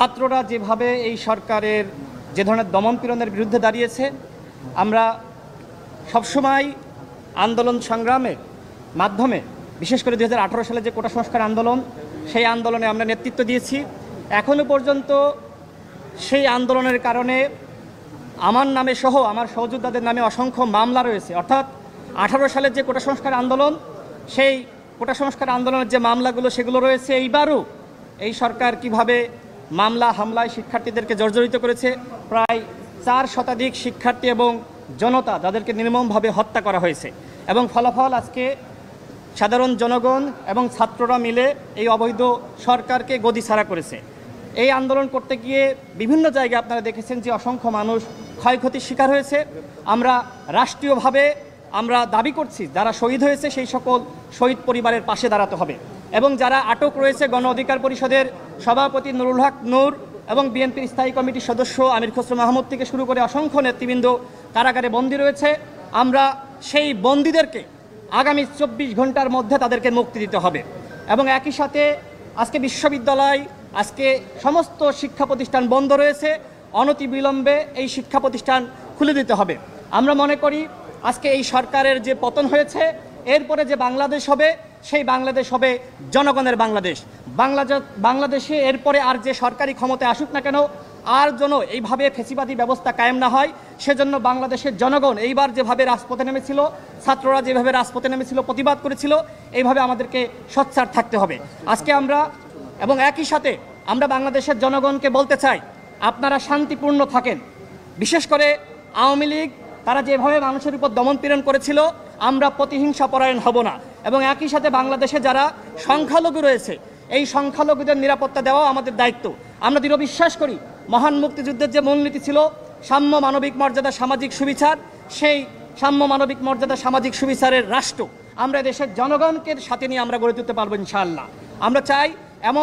ছাত্ররা যেভাবে এই সরকারের যে ধরনের দমনপীড়নের বিরুদ্ধে দাঁড়িয়েছে আমরা সবসময় আন্দোলন সংগ্রামের মাধ্যমে বিশেষ করে দু সালে যে কোটা সংস্কার আন্দোলন সেই আন্দোলনে আমরা নেতৃত্ব দিয়েছি এখনও পর্যন্ত সেই আন্দোলনের কারণে আমার নামে সহ আমার সহযোদ্ধাদের নামে অসংখ্য মামলা রয়েছে অর্থাৎ আঠারো সালের যে কোটা সংস্কার আন্দোলন সেই কোটা সংস্কার আন্দোলনের যে মামলাগুলো সেগুলো রয়েছে এইবারও এই সরকার কিভাবে মামলা হামলায় শিক্ষার্থীদেরকে জর্জরিত করেছে প্রায় চার শতাধিক শিক্ষার্থী এবং জনতা যাদেরকে নির্মমভাবে হত্যা করা হয়েছে এবং ফলাফল আজকে সাধারণ জনগণ এবং ছাত্ররা মিলে এই অবৈধ সরকারকে গদি ছাড়া করেছে এই আন্দোলন করতে গিয়ে বিভিন্ন জায়গায় আপনারা দেখেছেন যে অসংখ্য মানুষ ক্ষয়ক্ষতির শিকার হয়েছে আমরা রাষ্ট্রীয়ভাবে আমরা দাবি করছি যারা শহীদ হয়েছে সেই সকল শহীদ পরিবারের পাশে দাঁড়াতে হবে এবং যারা আটক রয়েছে গণ অধিকার পরিষদের সভাপতি নুরুল হক নূর এবং বিএনপির স্থায়ী কমিটির সদস্য আমির খসরু মাহমুদ থেকে শুরু করে অসংখ্য নেতৃবৃন্দ কারাগারে বন্দী রয়েছে আমরা সেই বন্দীদেরকে আগামী চব্বিশ ঘন্টার মধ্যে তাদেরকে মুক্তি দিতে হবে এবং একই সাথে আজকে বিশ্ববিদ্যালয় আজকে সমস্ত শিক্ষা প্রতিষ্ঠান বন্ধ রয়েছে অনতিবিলম্বে এই শিক্ষা প্রতিষ্ঠান খুলে দিতে হবে আমরা মনে করি আজকে এই সরকারের যে পতন হয়েছে এরপরে যে বাংলাদেশ হবে সেই বাংলাদেশ হবে জনগণের বাংলাদেশ বাংলাদেশ বাংলাদেশে এরপরে আর যে সরকারি ক্ষমতায় আসুক না কেন আর যেন এইভাবে ফেসিবাদী ব্যবস্থা কায়েম না হয় সেজন্য বাংলাদেশের জনগণ এইবার যেভাবে রাজপথে নেমেছিল ছাত্ররা যেভাবে রাজপথে নেমেছিল প্রতিবাদ করেছিল এইভাবে আমাদেরকে সচ্ছার থাকতে হবে আজকে আমরা এবং একই সাথে আমরা বাংলাদেশের জনগণকে বলতে চাই আপনারা শান্তিপূর্ণ থাকেন বিশেষ করে আওয়ামী লীগ তারা যেভাবে মানুষের উপর দমন পীড়ন করেছিল আমরা প্রতিহিংসা পরায়ণ হব না এবং একই সাথে বাংলাদেশে যারা সংখ্যালঘু রয়েছে এই সংখ্যালঘুদের নিরাপত্তা দেওয়া আমাদের দায়িত্ব আমরা দৃঢ় বিশ্বাস করি মহান মুক্তিযুদ্ধের যে মূলনীতি ছিল সাম্য মানবিক মর্যাদা সামাজিক সুবিচার সেই সাম্য মানবিক মর্যাদা সামাজিক সুবিচারের রাষ্ট্র আমরা দেশের জনগণকে সাথে নিয়ে আমরা গড়ে তুলতে পারবো ইনশাল্লাহ আমরা চাই এমন